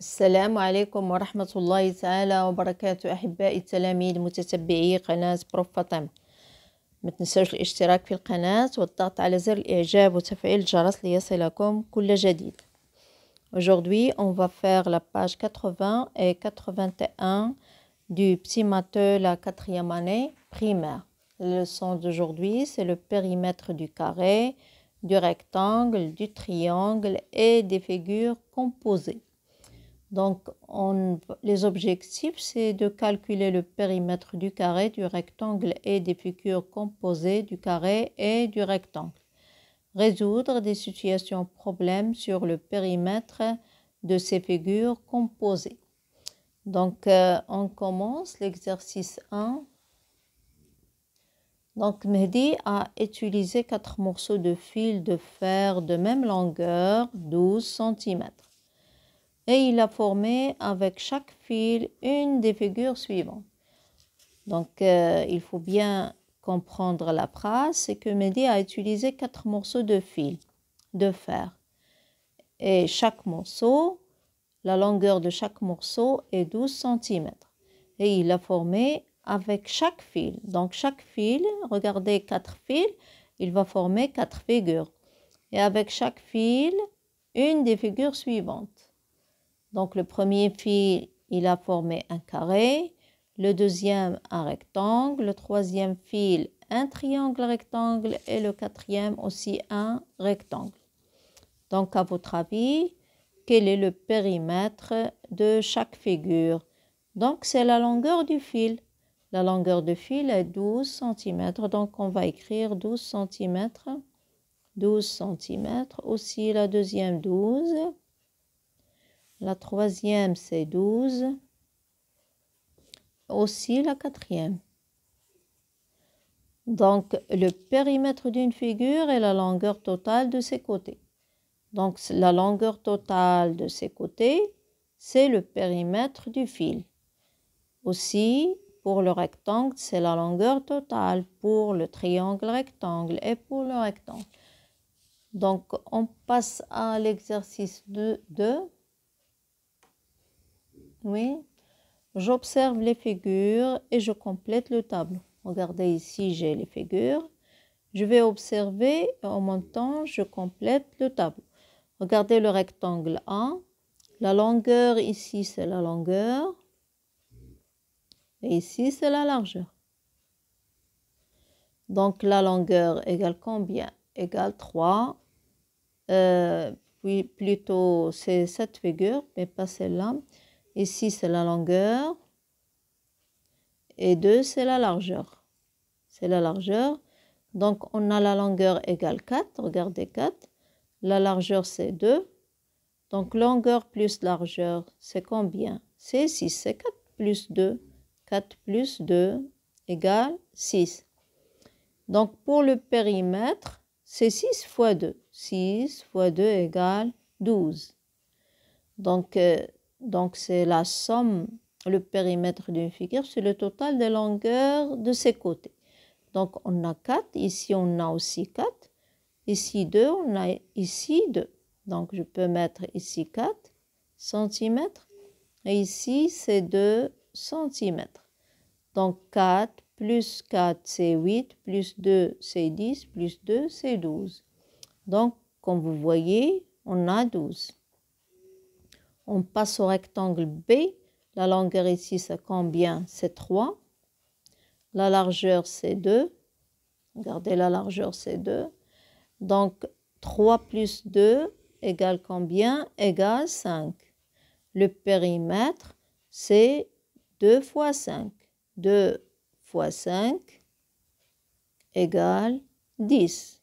السلام عليكم ورحمة الله تعالى وبركاته أحبائي التلاميذ متتبعي قناة بروف فاطمة ما تنسوش الاشتراك في القناة والضغط على زر الإعجاب وتفعيل الجرس ليصلكم كل جديد Aujourd'hui, on va faire la page 80 et 81 du petit matheux la quatrième année primaire. La leçon d'aujourd'hui, c'est le périmètre du carré, du rectangle, du triangle et des figures composées. Donc, on, les objectifs, c'est de calculer le périmètre du carré, du rectangle et des figures composées du carré et du rectangle. Résoudre des situations problèmes sur le périmètre de ces figures composées. Donc, euh, on commence l'exercice 1. Donc, Mehdi a utilisé quatre morceaux de fil de fer de même longueur, 12 cm et il a formé avec chaque fil une des figures suivantes. Donc euh, il faut bien comprendre la phrase, c'est que Mehdi a utilisé quatre morceaux de fil de fer. Et chaque morceau, la longueur de chaque morceau est 12 cm. Et il a formé avec chaque fil. Donc chaque fil, regardez quatre fils, il va former quatre figures. Et avec chaque fil, une des figures suivantes. Donc le premier fil, il a formé un carré, le deuxième un rectangle, le troisième fil un triangle rectangle et le quatrième aussi un rectangle. Donc à votre avis, quel est le périmètre de chaque figure Donc c'est la longueur du fil. La longueur de fil est 12 cm, donc on va écrire 12 cm. 12 cm, aussi la deuxième 12 la troisième, c'est 12. Aussi la quatrième. Donc, le périmètre d'une figure est la longueur totale de ses côtés. Donc, la longueur totale de ses côtés, c'est le périmètre du fil. Aussi, pour le rectangle, c'est la longueur totale pour le triangle rectangle et pour le rectangle. Donc, on passe à l'exercice 2. Oui. J'observe les figures et je complète le tableau. Regardez ici, j'ai les figures. Je vais observer en même temps, je complète le tableau. Regardez le rectangle A. La longueur ici, c'est la longueur. Et ici, c'est la largeur. Donc, la longueur égale combien Égale 3. Euh, puis plutôt, c'est cette figure, mais pas celle-là. Ici, c'est la longueur. Et 2, c'est la largeur. C'est la largeur. Donc, on a la longueur égale 4. Regardez 4. La largeur, c'est 2. Donc, longueur plus largeur, c'est combien C'est 6. C'est 4 plus 2. 4 plus 2 égale 6. Donc, pour le périmètre, c'est 6 fois 2. 6 fois 2 égale 12. Donc, euh, donc c'est la somme, le périmètre d'une figure, c'est le total des longueurs de ses côtés. Donc on a 4, ici on a aussi 4, ici 2, on a ici 2. Donc je peux mettre ici 4 cm et ici c'est 2 cm. Donc 4 plus 4 c'est 8, plus 2 c'est 10, plus 2 c'est 12. Donc comme vous voyez, on a 12. On passe au rectangle B. La longueur ici, c'est combien C'est 3. La largeur, c'est 2. Regardez, la largeur, c'est 2. Donc, 3 plus 2 égale combien Égale 5. Le périmètre, c'est 2 fois 5. 2 fois 5 égale 10.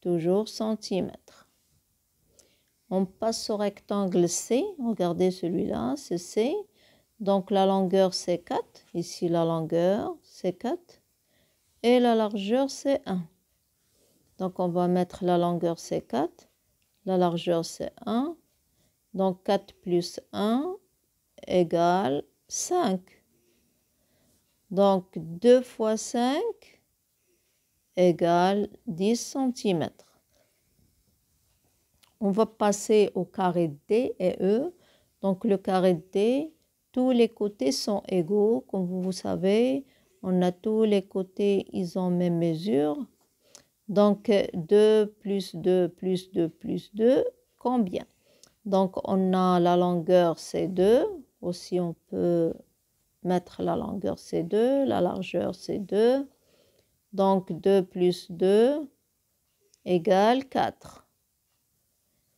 Toujours centimètres. On passe au rectangle C. Regardez celui-là, c'est C. Donc la longueur c'est 4. Ici la longueur c'est 4. Et la largeur c'est 1. Donc on va mettre la longueur c'est 4. La largeur c'est 1. Donc 4 plus 1 égale 5. Donc 2 fois 5 égale 10 cm. On va passer au carré D et E. Donc le carré D, tous les côtés sont égaux. Comme vous savez, on a tous les côtés, ils ont même mesure. Donc 2 plus 2 plus 2 plus 2, combien Donc on a la longueur c 2. Aussi on peut mettre la longueur c 2, la largeur c 2. Donc 2 plus 2 égale 4.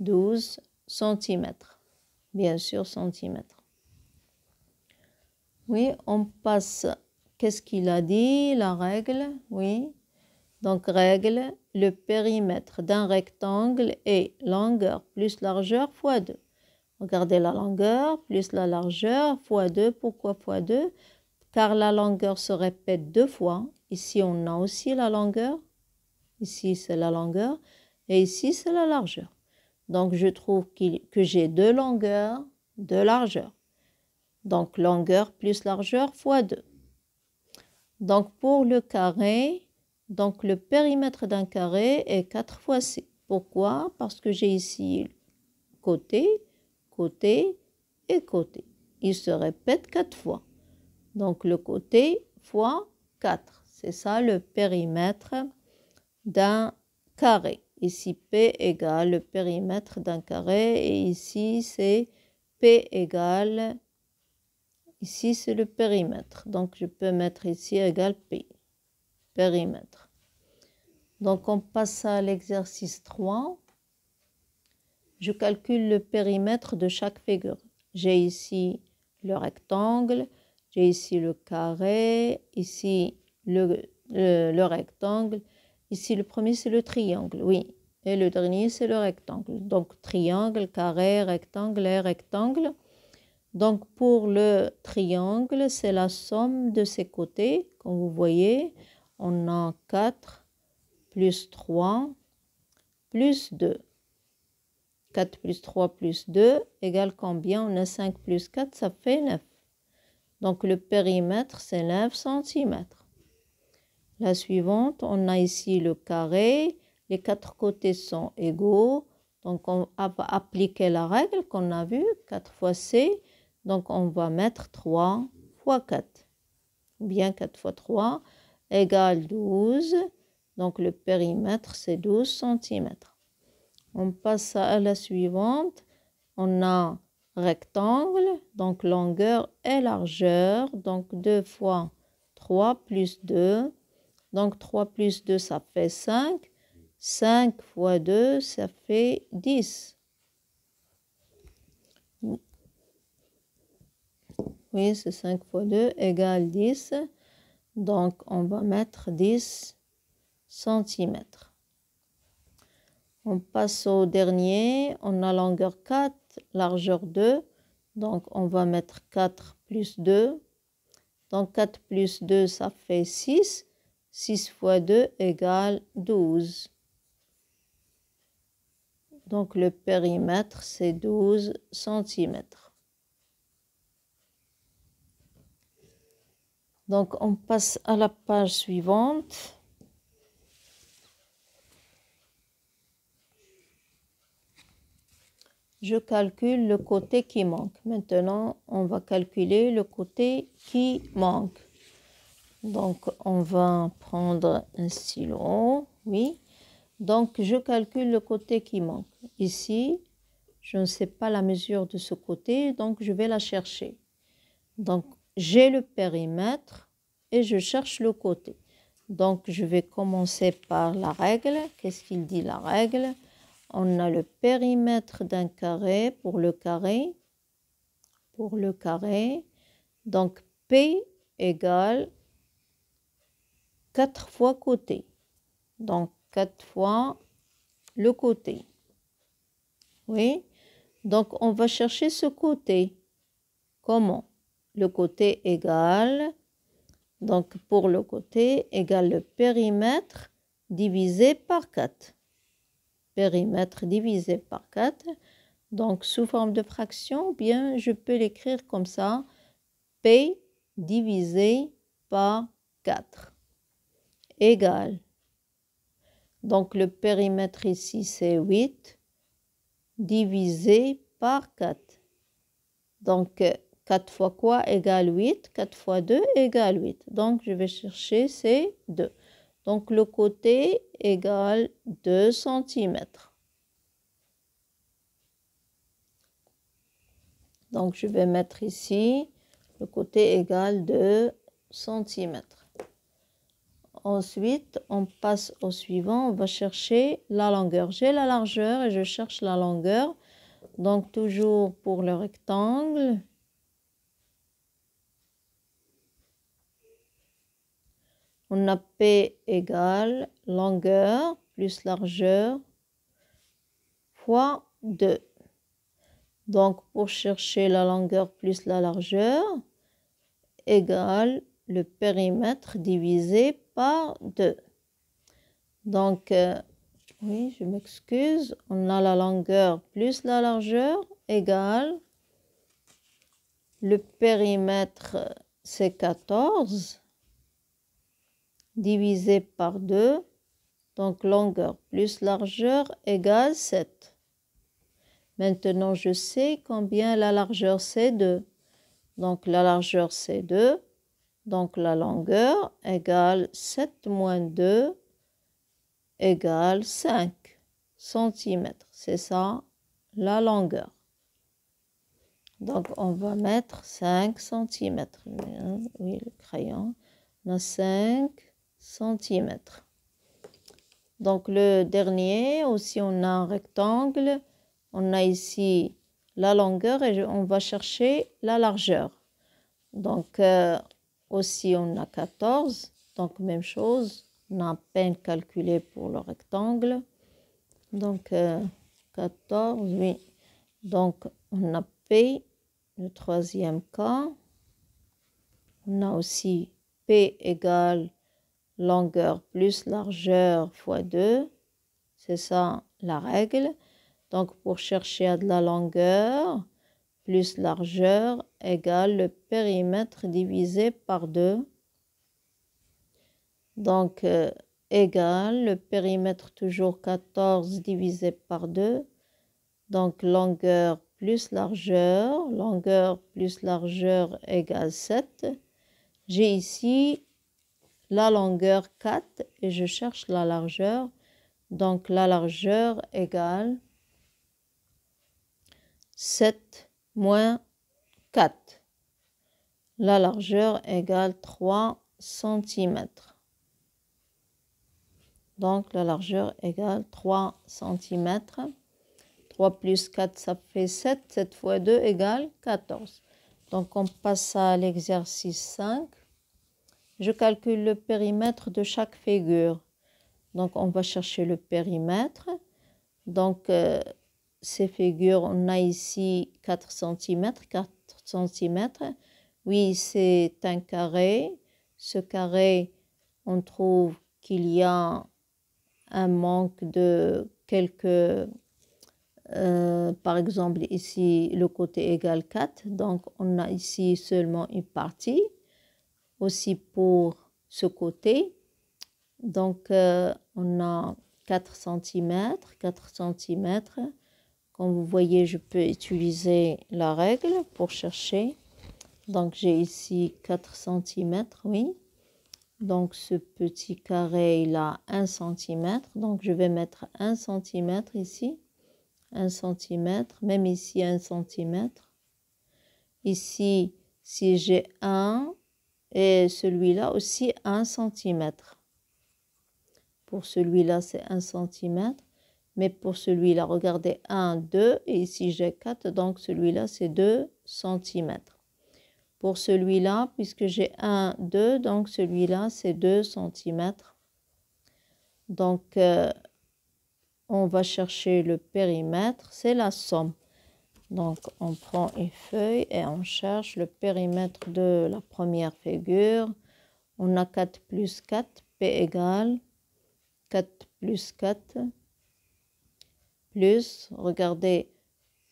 12 cm. Bien sûr, centimètres. Oui, on passe. Qu'est-ce qu'il a dit La règle, oui. Donc, règle, le périmètre d'un rectangle est longueur plus largeur fois 2. Regardez la longueur plus la largeur fois 2. Pourquoi fois 2 Car la longueur se répète deux fois. Ici, on a aussi la longueur. Ici, c'est la longueur. Et ici, c'est la largeur. Donc je trouve que j'ai deux longueurs, deux largeurs. Donc longueur plus largeur fois 2. Donc pour le carré, donc le périmètre d'un carré est 4 fois C. Pourquoi Parce que j'ai ici côté, côté et côté. Il se répète 4 fois. Donc le côté fois 4. C'est ça le périmètre d'un carré. Ici, P égale le périmètre d'un carré et ici, c'est P égale, ici, c'est le périmètre. Donc, je peux mettre ici égal P, périmètre. Donc, on passe à l'exercice 3. Je calcule le périmètre de chaque figure. J'ai ici le rectangle, j'ai ici le carré, ici le rectangle, Ici, le premier, c'est le triangle, oui. Et le dernier, c'est le rectangle. Donc, triangle, carré, rectangle et rectangle. Donc, pour le triangle, c'est la somme de ses côtés. Comme vous voyez, on a 4 plus 3 plus 2. 4 plus 3 plus 2 égale combien On a 5 plus 4, ça fait 9. Donc, le périmètre, c'est 9 cm. La suivante, on a ici le carré. Les quatre côtés sont égaux. Donc, on va appliquer la règle qu'on a vue, 4 fois C. Donc, on va mettre 3 fois 4, ou bien 4 fois 3 égale 12. Donc, le périmètre, c'est 12 cm. On passe à la suivante. On a rectangle, donc longueur et largeur. Donc, 2 fois 3 plus 2 donc 3 plus 2, ça fait 5. 5 fois 2, ça fait 10. Oui, c'est 5 fois 2 égale 10. Donc on va mettre 10 cm. On passe au dernier. On a longueur 4, largeur 2. Donc on va mettre 4 plus 2. Donc 4 plus 2, ça fait 6. 6 fois 2 égale 12. Donc le périmètre, c'est 12 cm. Donc on passe à la page suivante. Je calcule le côté qui manque. Maintenant, on va calculer le côté qui manque. Donc, on va prendre un stylo. Oui. Donc, je calcule le côté qui manque. Ici, je ne sais pas la mesure de ce côté, donc je vais la chercher. Donc, j'ai le périmètre et je cherche le côté. Donc, je vais commencer par la règle. Qu'est-ce qu'il dit la règle On a le périmètre d'un carré pour le carré. Pour le carré. Donc, P égale 4 fois côté. Donc quatre fois le côté. Oui. Donc on va chercher ce côté. Comment Le côté égal. Donc pour le côté égale le périmètre divisé par 4. Périmètre divisé par 4. Donc sous forme de fraction, bien je peux l'écrire comme ça. P divisé par 4. Égal, Donc le périmètre ici c'est 8 divisé par 4. Donc 4 fois quoi égale 8, 4 fois 2 égale 8. Donc je vais chercher c'est 2. Donc le côté égale 2 cm. Donc je vais mettre ici le côté égale 2 cm. Ensuite, on passe au suivant. On va chercher la longueur. J'ai la largeur et je cherche la longueur. Donc, toujours pour le rectangle. On a P égale longueur plus largeur fois 2. Donc, pour chercher la longueur plus la largeur, égale le périmètre divisé 2. Donc, euh, oui, je m'excuse, on a la longueur plus la largeur égale le périmètre c'est 14 divisé par 2, donc longueur plus largeur égale 7. Maintenant, je sais combien la largeur c'est 2. Donc, la largeur c'est 2. Donc la longueur égale 7 moins 2 égale 5 cm. C'est ça la longueur. Donc on va mettre 5 cm. Hein, oui, le crayon. On a 5 cm. Donc le dernier, aussi on a un rectangle. On a ici la longueur et on va chercher la largeur. Donc euh, aussi, on a 14. Donc, même chose. On a à peine calculé pour le rectangle. Donc, 14, euh, oui. Donc, on a P, le troisième cas. On a aussi P égale longueur plus largeur fois 2. C'est ça la règle. Donc, pour chercher à de la longueur, plus largeur égale le périmètre divisé par 2. Donc, euh, égale le périmètre toujours 14 divisé par 2. Donc, longueur plus largeur, longueur plus largeur égale 7. J'ai ici la longueur 4 et je cherche la largeur. Donc, la largeur égale 7 moins 4. La largeur égale 3 cm. Donc la largeur égale 3 cm. 3 plus 4, ça fait 7. 7 fois 2 égale 14. Donc on passe à l'exercice 5. Je calcule le périmètre de chaque figure. Donc on va chercher le périmètre. Donc euh, ces figures, on a ici 4 cm, 4 cm. Oui, c'est un carré. Ce carré, on trouve qu'il y a un manque de quelques... Euh, par exemple, ici, le côté égale 4. Donc, on a ici seulement une partie. Aussi pour ce côté. Donc, euh, on a 4 cm, 4 cm. Comme vous voyez, je peux utiliser la règle pour chercher. Donc j'ai ici 4 cm, oui. Donc ce petit carré, il a 1 cm. Donc je vais mettre 1 cm ici. 1 cm, même ici 1 cm. Ici, si j'ai 1, et celui-là aussi 1 cm. Pour celui-là, c'est 1 cm. Mais pour celui-là, regardez 1, 2, et ici j'ai 4, donc celui-là c'est 2 cm. Pour celui-là, puisque j'ai 1, 2, donc celui-là c'est 2 cm. Donc euh, on va chercher le périmètre, c'est la somme. Donc on prend une feuille et on cherche le périmètre de la première figure. On a 4 plus 4, P égale 4 plus 4, plus, regardez,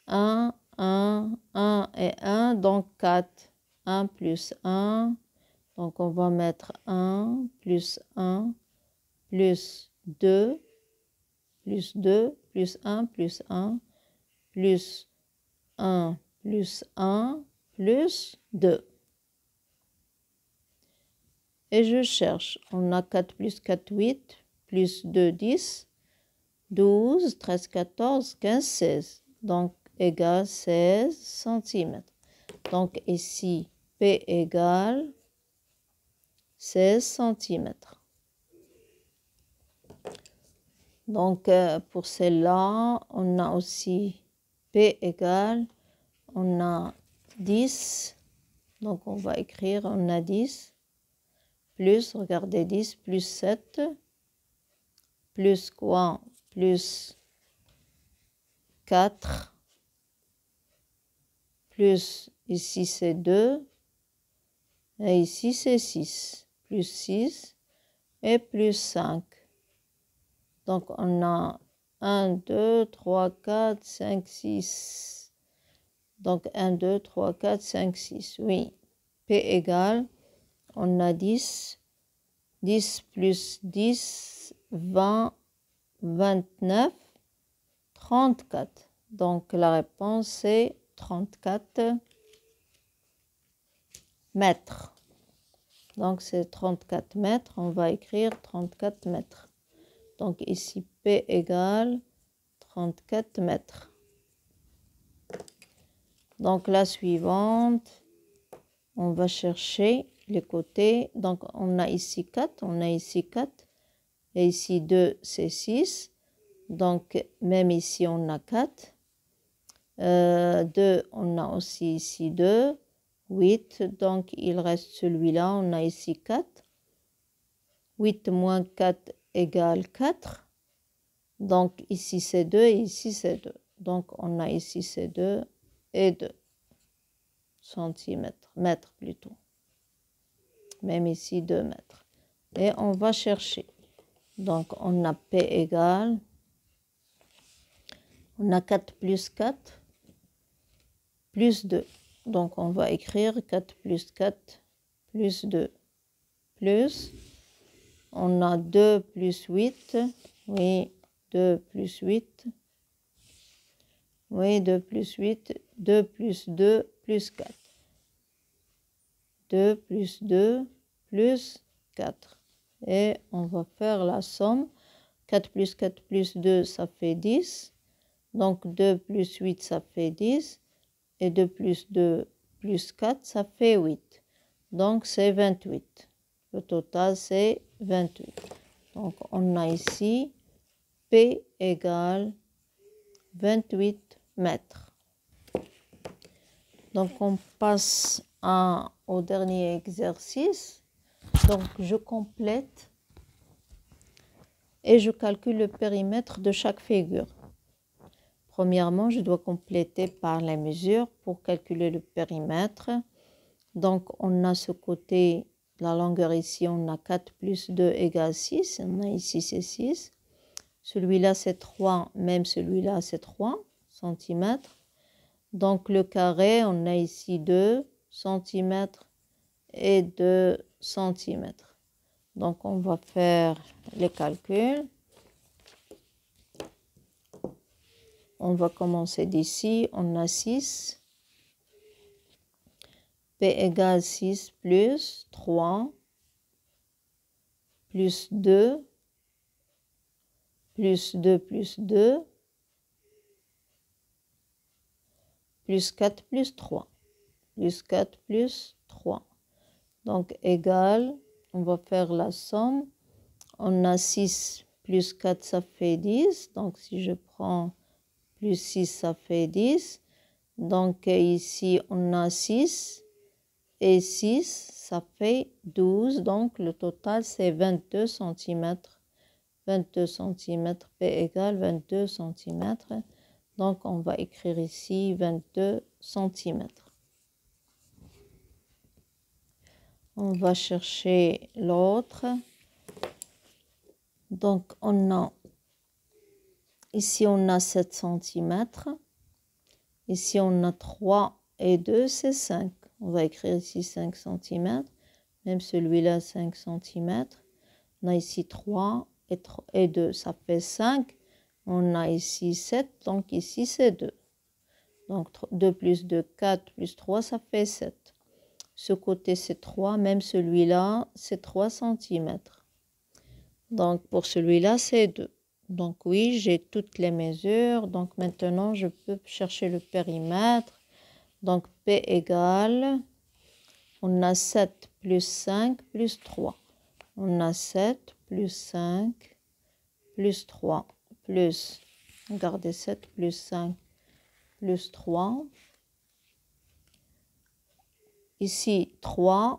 1, 1, 1 et 1, donc 4. 1 plus 1, donc on va mettre 1 plus 1 plus 2 plus 2 plus 1 plus 1 plus 1 plus 1 plus 2. Et je cherche, on a 4 plus 4, 8, plus 2, 10, 12, 13, 14, 15, 16. Donc, égale 16 cm. Donc, ici, P égale 16 cm. Donc, euh, pour celle-là, on a aussi P égale, on a 10. Donc, on va écrire, on a 10. Plus, regardez, 10 plus 7. Plus quoi plus 4 plus ici c'est 2 et ici c'est 6 plus 6 et plus 5. Donc on a 1, 2, 3, 4, 5, 6. Donc 1, 2, 3, 4, 5, 6. Oui. P égale, on a 10. 10 plus 10, 20 29, 34. Donc la réponse est 34 mètres. Donc c'est 34 mètres. On va écrire 34 mètres. Donc ici P égale 34 mètres. Donc la suivante, on va chercher les côtés. Donc on a ici 4, on a ici 4. Et ici 2, c'est 6. Donc même ici, on a 4. 2, euh, on a aussi ici 2. 8, donc il reste celui-là. On a ici 4. 8 moins 4 égale 4. Donc ici c'est 2 et ici c'est 2. Donc on a ici c'est 2 et 2 cm, mètres plutôt. Même ici 2 mètres. Et on va chercher. Donc on a P égale. On a 4 plus 4 plus 2. Donc on va écrire 4 plus 4 plus 2 plus. On a 2 plus 8. Oui, 2 plus 8. Oui, 2 plus 8. 2 plus 2 plus 4. 2 plus 2 plus 4 et on va faire la somme. 4 plus 4 plus 2, ça fait 10. Donc 2 plus 8, ça fait 10. Et 2 plus 2 plus 4, ça fait 8. Donc c'est 28. Le total, c'est 28. Donc on a ici P égale 28 mètres. Donc on passe au dernier exercice. Donc, je complète et je calcule le périmètre de chaque figure. Premièrement, je dois compléter par la mesure pour calculer le périmètre. Donc, on a ce côté, la longueur ici, on a 4 plus 2 égale 6. On a ici, c'est 6. Celui-là, c'est 3. Même celui-là, c'est 3 cm. Donc, le carré, on a ici 2 cm et 2 cm. Donc on va faire les calculs. On va commencer d'ici, on a 6. P égale 6 plus 3 plus 2 plus 2 plus 2 plus 4 plus 3 plus 4 plus 3 donc égal, on va faire la somme. On a 6 plus 4, ça fait 10. Donc si je prends plus 6, ça fait 10. Donc ici, on a 6 et 6, ça fait 12. Donc le total, c'est 22 cm. 22 cm P égale 22 cm. Donc on va écrire ici 22 cm. on va chercher l'autre donc on a ici on a 7 cm ici on a 3 et 2 c'est 5 on va écrire ici 5 cm même celui-là 5 cm on a ici 3 et, 3 et 2 ça fait 5 on a ici 7 donc ici c'est 2 donc 2 plus 2 4 plus 3 ça fait 7 ce côté, c'est 3, même celui-là, c'est 3 cm. Donc, pour celui-là, c'est 2. Donc, oui, j'ai toutes les mesures. Donc, maintenant, je peux chercher le périmètre. Donc, P égale, on a 7 plus 5 plus 3. On a 7 plus 5 plus 3 plus, regardez, 7 plus 5 plus 3 Ici, 3,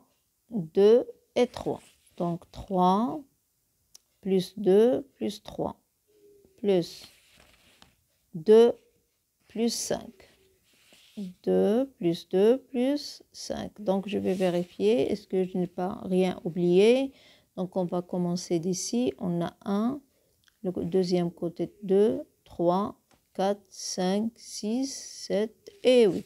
2 et 3. Donc 3 plus 2 plus 3 plus 2 plus 5. 2 plus 2 plus 5. Donc je vais vérifier. Est-ce que je n'ai pas rien oublié Donc on va commencer d'ici. On a 1, le deuxième côté 2, 3, 4, 5, 6, 7 et 8.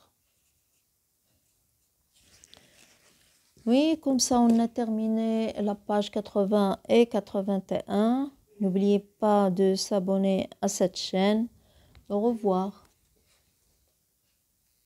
Oui, comme ça on a terminé la page 80 et 81. N'oubliez pas de s'abonner à cette chaîne. Au revoir.